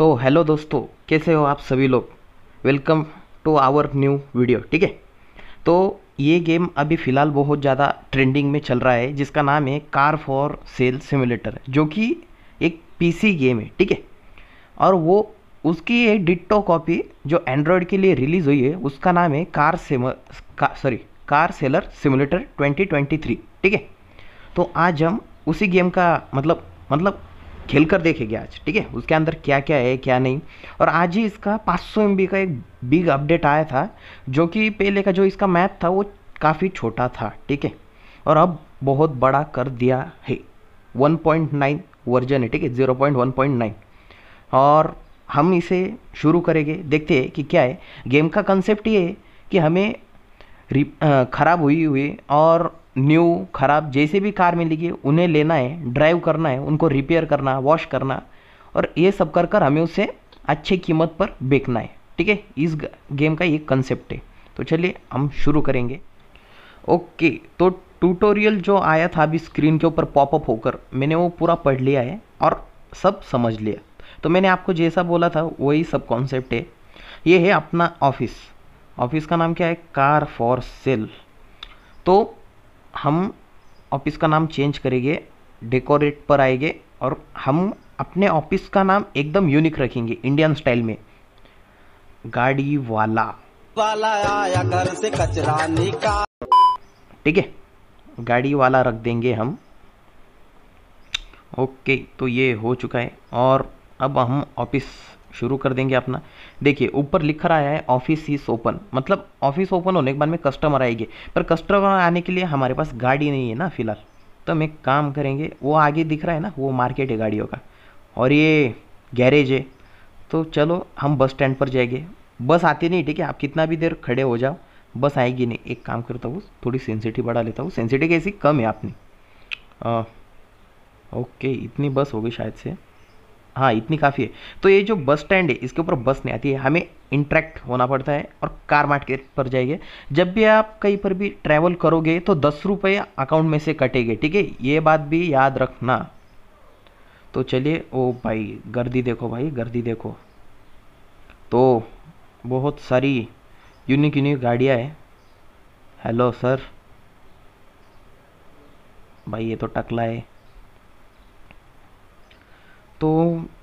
तो हेलो दोस्तों कैसे हो आप सभी लोग welcome to our new video ठीक है तो ये गेम अभी फ़िलहाल बहुत ज़्यादा ट्रेंडिंग में चल रहा है जिसका नाम है कार फॉर सेल सिमुलेटर जो कि एक पीसी गेम है ठीक है और वो उसकी एक डिट्टो कॉपी जो एंड्रॉयड के लिए रिलीज़ हुई है उसका नाम है कार सेम का, sorry car seller simulator twenty ठीक है तो आज हम उसी गेम का मतलब मतलब खेल कर देखेगी आज ठीक है उसके अंदर क्या क्या है क्या नहीं और आज ही इसका 500 सौ का एक बिग अपडेट आया था जो कि पहले का जो इसका मैप था वो काफ़ी छोटा था ठीक है और अब बहुत बड़ा कर दिया है 1.9 वर्जन है ठीक है नाइन और हम इसे शुरू करेंगे देखते हैं कि क्या है गेम का कंसेप्ट ये है कि हमें ख़राब हुई हुई और न्यू ख़राब जैसे भी कार मिलेगी उन्हें लेना है ड्राइव करना है उनको रिपेयर करना वॉश करना और ये सब कर कर हमें उसे अच्छे कीमत पर बेचना है ठीक है इस गेम का एक कंसेप्ट है तो चलिए हम शुरू करेंगे ओके तो ट्यूटोरियल जो आया था अभी स्क्रीन के ऊपर पॉपअप होकर मैंने वो पूरा पढ़ लिया है और सब समझ लिया तो मैंने आपको जैसा बोला था वही सब कॉन्सेप्ट है ये है अपना ऑफिस ऑफिस का नाम क्या है कार फॉर सेल तो हम ऑफिस का नाम चेंज करेंगे डेकोरेट पर आएंगे और हम अपने ऑफिस का नाम एकदम यूनिक रखेंगे इंडियन स्टाइल में गाड़ी वाला वाला आया घर से कचरा निकाल ठीक है गाड़ी वाला रख देंगे हम ओके तो ये हो चुका है और अब हम ऑफिस शुरू कर देंगे अपना देखिए ऊपर लिख रहा है ऑफिस इज ओपन मतलब ऑफिस ओपन होने के बाद में कस्टमर आएंगे पर कस्टमर आने के लिए हमारे पास गाड़ी नहीं है ना फिलहाल तो हम एक काम करेंगे वो आगे दिख रहा है ना वो मार्केट है गाड़ियों का और ये गैरेज है तो चलो हम बस स्टैंड पर जाएंगे बस आती नहीं ठीक है आप कितना भी देर खड़े हो जाओ बस आएगी नहीं एक काम करता हूँ थोड़ी सेंसिटिव बढ़ा लेता हूँ सेंसिटिव कैसी कम है आपने ओके इतनी बस होगी शायद से हाँ इतनी काफ़ी है तो ये जो बस स्टैंड है इसके ऊपर बस नहीं आती है हमें इंट्रैक्ट होना पड़ता है और कार मार्केट पर जाइए जब भी आप कहीं पर भी ट्रैवल करोगे तो दस रुपये अकाउंट में से कटेंगे ठीक है ये बात भी याद रखना तो चलिए ओ भाई गर्दी देखो भाई गर्दी देखो तो बहुत सारी यूनिक यूनिक गाड़ियाँ है हेलो सर भाई ये तो टकला है तो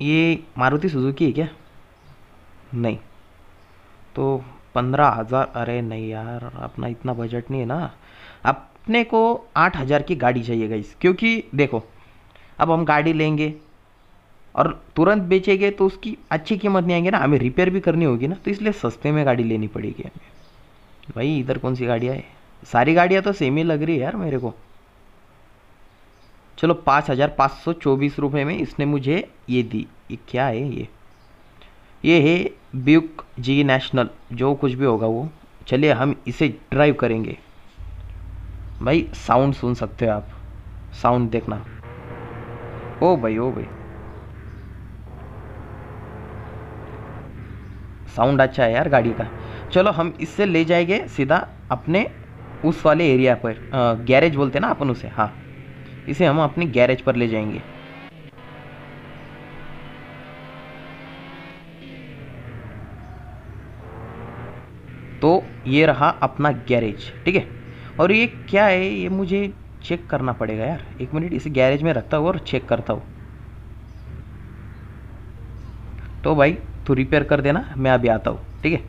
ये मारुति सुजुकी है क्या नहीं तो पंद्रह हज़ार अरे नहीं यार अपना इतना बजट नहीं है ना अपने को आठ हज़ार की गाड़ी चाहिए गई क्योंकि देखो अब हम गाड़ी लेंगे और तुरंत बेचेंगे तो उसकी अच्छी कीमत नहीं आएंगे ना हमें रिपेयर भी करनी होगी ना तो इसलिए सस्ते में गाड़ी लेनी पड़ेगी हमें भाई इधर कौन सी गाड़ियाँ है सारी गाड़ियाँ तो सेम ही लग रही है यार मेरे को चलो पाँच हज़ार पाँच सौ चौबीस रुपये में इसने मुझे ये दी ये क्या है ये ये है ब्यूक जी नेशनल जो कुछ भी होगा वो चलिए हम इसे ड्राइव करेंगे भाई साउंड सुन सकते हो आप साउंड देखना ओ भाई ओ भाई साउंड अच्छा है यार गाड़ी का चलो हम इससे ले जाएंगे सीधा अपने उस वाले एरिया पर गैरेज बोलते हैं ना अपन उसे हाँ इसे हम अपने गैरेज पर ले जाएंगे तो ये रहा अपना गैरेज ठीक है और ये क्या है ये मुझे चेक करना पड़ेगा यार एक मिनट इसे गैरेज में रखता हूँ और चेक करता हूँ तो भाई तू रिपेयर कर देना मैं अभी आता हूँ ठीक है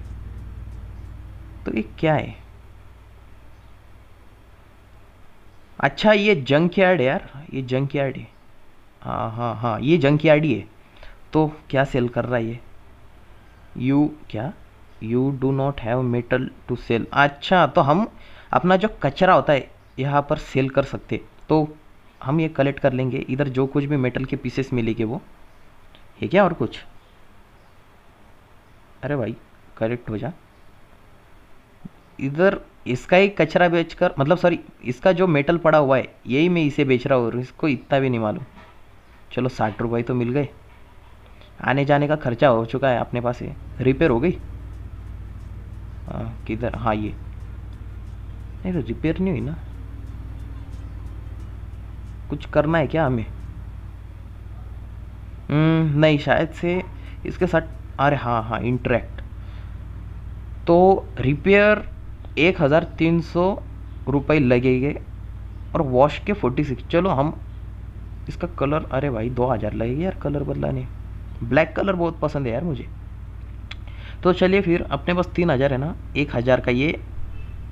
तो ये क्या है अच्छा ये जंक यार्ड यार ये जंक यार्ड है हाँ हाँ हाँ ये जंक यार्ड ही है तो क्या सेल कर रहा है ये यू क्या you do not have metal to sell अच्छा तो हम अपना जो कचरा होता है यहाँ पर सेल कर सकते तो हम ये कलेक्ट कर लेंगे इधर जो कुछ भी मेटल के पीसेस मिलेंगे वो है क्या और कुछ अरे भाई करेक्ट हो जा इधर इसका ही कचरा बेचकर मतलब सॉरी इसका जो मेटल पड़ा हुआ है यही मैं इसे बेच रहा हूँ और इसको इतना भी नहीं मालूम चलो साठ रुपये तो मिल गए आने जाने का खर्चा हो चुका है अपने पास ये रिपेयर हो गई हाँ, किधर हाँ ये नहीं तो रिपेयर नहीं हुई ना कुछ करना है क्या हमें हम्म, नहीं शायद से इसके साथ अरे हाँ हाँ इंटरेक्ट तो रिपेयर एक हज़ार तीन सौ रुपये लगेंगे और वॉश के फोर्टी सिक्स चलो हम इसका कलर अरे भाई दो हज़ार लगेगा यार कलर बदलाने ब्लैक कलर बहुत पसंद है यार मुझे तो चलिए फिर अपने पास तीन हज़ार है ना एक हज़ार का ये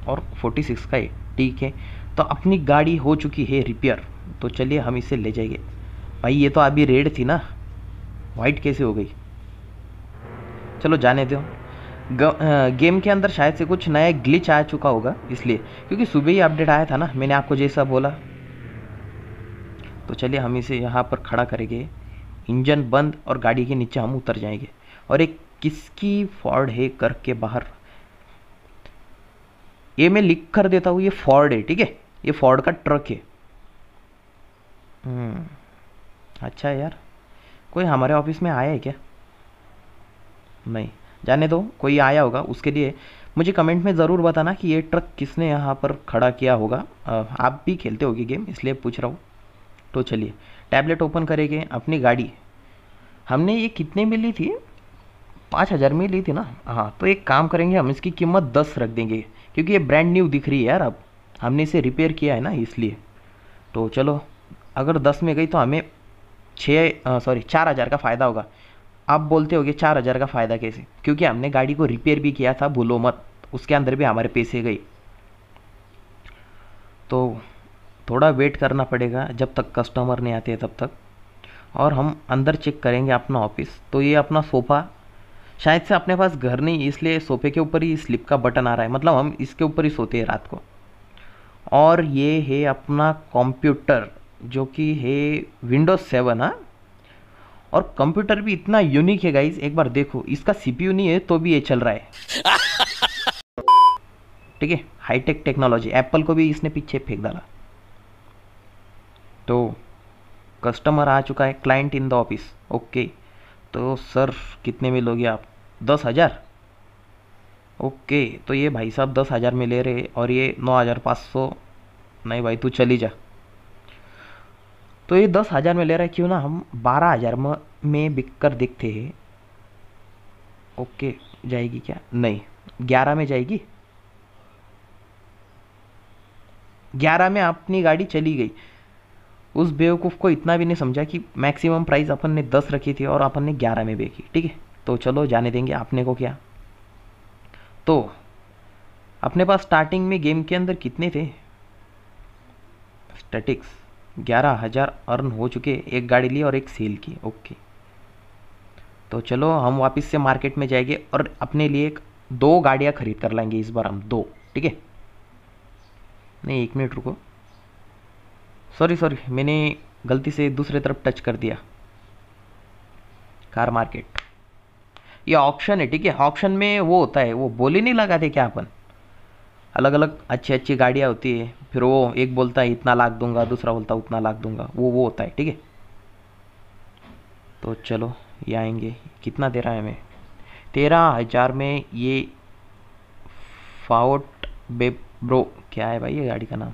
और फोर्टी सिक्स का ये ठीक है तो अपनी गाड़ी हो चुकी है रिपेयर तो चलिए हम इसे ले जाएंगे भाई ये तो अभी रेड थी ना वाइट कैसे हो गई चलो जाने दो गेम के अंदर शायद से कुछ नया ग्लिच आ चुका होगा इसलिए क्योंकि सुबह ही अपडेट आया था ना मैंने आपको जैसा बोला तो चलिए हम इसे यहाँ पर खड़ा करेंगे इंजन बंद और गाड़ी के नीचे हम उतर जाएंगे और एक किसकी फॉर्ड है करके बाहर ये मैं लिख कर देता हूँ ये फॉर्ड है ठीक है ये फॉर्ड का ट्रक है हम्म, अच्छा यार कोई हमारे ऑफिस में आया है क्या नहीं जाने दो कोई आया होगा उसके लिए मुझे कमेंट में ज़रूर बताना कि ये ट्रक किसने यहाँ पर खड़ा किया होगा आप भी खेलते होगे गेम इसलिए पूछ रहा हूँ तो चलिए टैबलेट ओपन करेंगे अपनी गाड़ी हमने ये कितने में ली थी पाँच हज़ार में ली थी ना हाँ तो एक काम करेंगे हम इसकी कीमत दस रख देंगे क्योंकि ये ब्रांड न्यू दिख रही है यार अब हमने इसे रिपेयर किया है ना इसलिए तो चलो अगर दस में गई तो हमें छः सॉरी चार हज़ार का फ़ायदा होगा आप बोलते हो कि चार हज़ार का फ़ायदा कैसे क्योंकि हमने गाड़ी को रिपेयर भी किया था भूलो मत उसके अंदर भी हमारे पैसे गए तो थोड़ा वेट करना पड़ेगा जब तक कस्टमर नहीं आते तब तक और हम अंदर चेक करेंगे अपना ऑफिस तो ये अपना सोफ़ा शायद से अपने पास घर नहीं इसलिए सोफ़े के ऊपर ही स्लिप का बटन आ रहा है मतलब हम इसके ऊपर ही सोते हैं रात को और ये है अपना कंप्यूटर जो कि है विंडोज़ सेवन हाँ और कंप्यूटर भी इतना यूनिक है गाइज एक बार देखो इसका सीपीयू नहीं है तो भी ये चल रहा है ठीक है हाईटेक टेक्नोलॉजी एप्पल को भी इसने पीछे फेंक डाला तो कस्टमर आ चुका है client in the office okay तो सर कितने में लोगे आप दस हज़ार ओके तो ये भाई साहब दस हज़ार में ले रहे और ये नौ हज़ार पाँच सौ नहीं भाई तू चली जा तो ये दस हज़ार में ले रहा है क्यों ना हम बारह हज़ार में बिक कर देखते हैं ओके जाएगी क्या नहीं ग्यारह में जाएगी ग्यारह में अपनी गाड़ी चली गई उस बेवकूफ़ को इतना भी नहीं समझा कि मैक्सिमम प्राइस अपन ने दस रखी थी और अपन ने ग्यारह में बेची ठीक है तो चलो जाने देंगे आपने को क्या तो अपने पास स्टार्टिंग में गेम के अंदर कितने थे स्टैटिक्स ग्यारह हज़ार अर्न हो चुके एक गाड़ी ली और एक सेल की ओके तो चलो हम वापस से मार्केट में जाएंगे और अपने लिए एक दो गाड़ियाँ खरीद कर लाएंगे इस बार हम दो ठीक है नहीं एक मिनट रुको सॉरी सॉरी मैंने गलती से दूसरे तरफ टच कर दिया कार मार्केट ये ऑप्शन है ठीक है ऑप्शन में वो होता है वो बोली नहीं लगाते क्या अपन अलग अलग अच्छी अच्छी गाड़ियाँ होती है फिर वो एक बोलता है इतना लाख दूंगा दूसरा बोलता है उतना लाख दूंगा वो वो होता है ठीक है तो चलो ये आएंगे कितना दे रहा है हमें तेरह हज़ार में ये फाउट बेब्रो क्या है भाई ये गाड़ी का नाम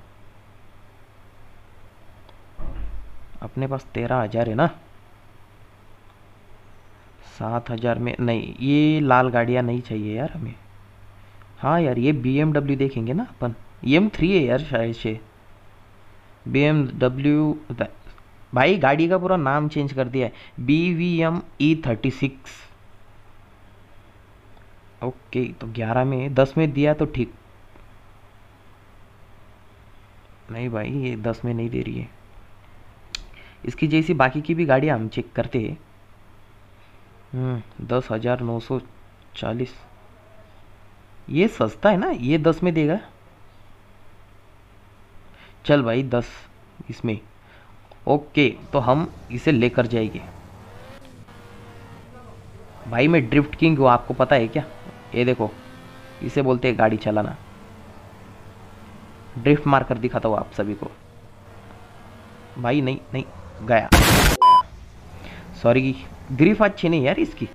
अपने पास तेरह हज़ार है ना सात हज़ार में नहीं ये लाल गाड़ियाँ नहीं चाहिए यार हमें हाँ यार ये बी देखेंगे ना अपन एम थ्री है यार शायद से बी एम डब्ल्यू भाई गाड़ी का पूरा नाम चेंज कर दिया है B V M E thirty six okay तो ग्यारह में दस में दिया तो ठीक नहीं भाई ये दस में नहीं दे रही है इसकी जैसी बाकी की भी गाड़ियाँ हम चेक करते हैं हम्म, दस हज़ार नौ सौ चालीस ये सस्ता है ना ये दस में देगा चल भाई दस इसमें ओके तो हम इसे लेकर जाएंगे भाई मैं ड्रिफ्ट किंग हूँ आपको पता है क्या ये देखो इसे बोलते हैं गाड़ी चलाना ड्रिफ्ट मार कर दिखाता हूँ आप सभी को भाई नहीं नहीं गया सॉरी ग्रीफ अच्छी नहीं यार इसकी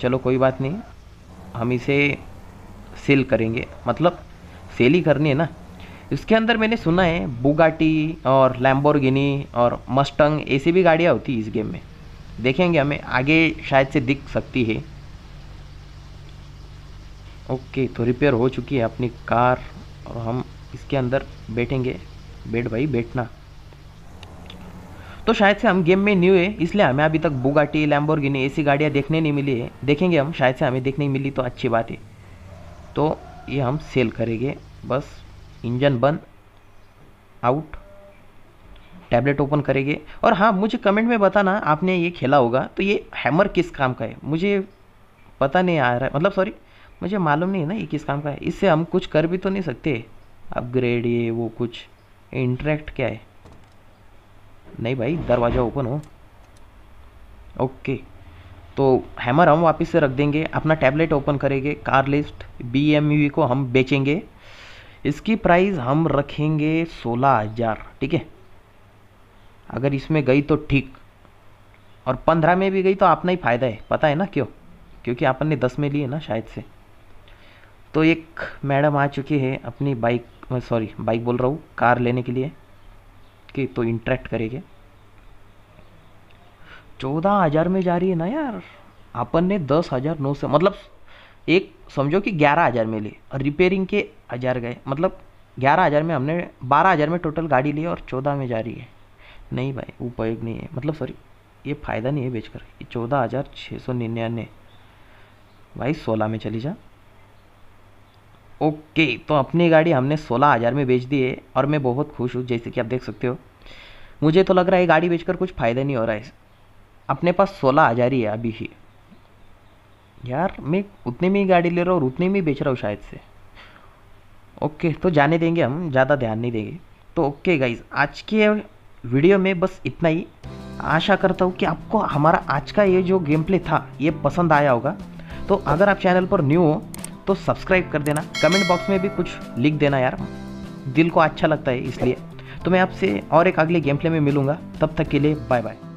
चलो कोई बात नहीं हम इसे सेल करेंगे मतलब सेल ही करनी है ना इसके अंदर मैंने सुना है बुगाटी और लैम्बोरगिनी और मस्टंग ऐसी भी गाड़ियाँ होती इस गेम में देखेंगे हमें आगे शायद से दिख सकती है ओके तो रिपेयर हो चुकी है अपनी कार और हम इसके अंदर बैठेंगे बैठ भाई बैठना तो शायद से हम गेम में न्यू है इसलिए हमें अभी तक बुगाटी लैम्बोर्गिनी ऐसी गाड़ियाँ देखने नहीं मिली है देखेंगे हम शायद से हमें देखने मिली तो अच्छी बात है तो ये हम सेल करेंगे बस इंजन बंद आउट टैबलेट ओपन करेंगे और हाँ मुझे कमेंट में बताना आपने ये खेला होगा तो ये हैमर किस काम का है मुझे पता नहीं आ रहा है मतलब सॉरी मुझे मालूम नहीं है ना ये किस काम का है इससे हम कुछ कर भी तो नहीं सकते अपग्रेड ये वो कुछ इंटरेक्ट क्या है नहीं भाई दरवाज़ा ओपन हो ओके तो हैमर हम वापस से रख देंगे अपना टैबलेट ओपन करेंगे कार लिस्ट बी को हम बेचेंगे इसकी प्राइस हम रखेंगे सोलह हज़ार ठीक है अगर इसमें गई तो ठीक और पंद्रह में भी गई तो अपना ही फ़ायदा है पता है ना क्यों क्योंकि अपन ने दस में लिए ना शायद से तो एक मैडम आ चुकी है अपनी बाइक सॉरी बाइक बोल रहा हूँ कार लेने के लिए के तो इंटरेक्ट करेंगे चौदह हज़ार में जा रही है ना यार अपन ने दस हज़ार नौ सौ मतलब एक समझो कि ग्यारह हज़ार में ली और रिपेयरिंग के हज़ार गए मतलब ग्यारह हज़ार में हमने बारह हज़ार में टोटल गाड़ी ली और चौदह में जा रही है नहीं भाई उपयोग नहीं है मतलब सॉरी ये फ़ायदा नहीं है बेचकर चौदह हज़ार छः सौ निन्यानवे भाई सोलह में चली जा ओके तो अपनी गाड़ी हमने सोलह हज़ार में बेच दी है और मैं बहुत खुश हूँ जैसे कि आप देख सकते हो मुझे तो लग रहा है गाड़ी बेचकर कुछ फ़ायदा नहीं हो रहा है अपने पास सोलह हज़ार ही है अभी ही यार मैं उतने में ही गाड़ी ले रहा हूँ और उतने में ही बेच रहा हूँ शायद से ओके तो जाने देंगे हम ज़्यादा ध्यान नहीं देंगे तो ओके गाइज आज के वीडियो में बस इतना ही आशा करता हूँ कि आपको हमारा आज का ये जो गेम प्ले था ये पसंद आया होगा तो अगर आप चैनल पर न्यू हो तो सब्सक्राइब कर देना कमेंट बॉक्स में भी कुछ लिख देना यार दिल को अच्छा लगता है इसलिए तो मैं आपसे और एक अगले गेम प्ले में मिलूंगा तब तक के लिए बाय बाय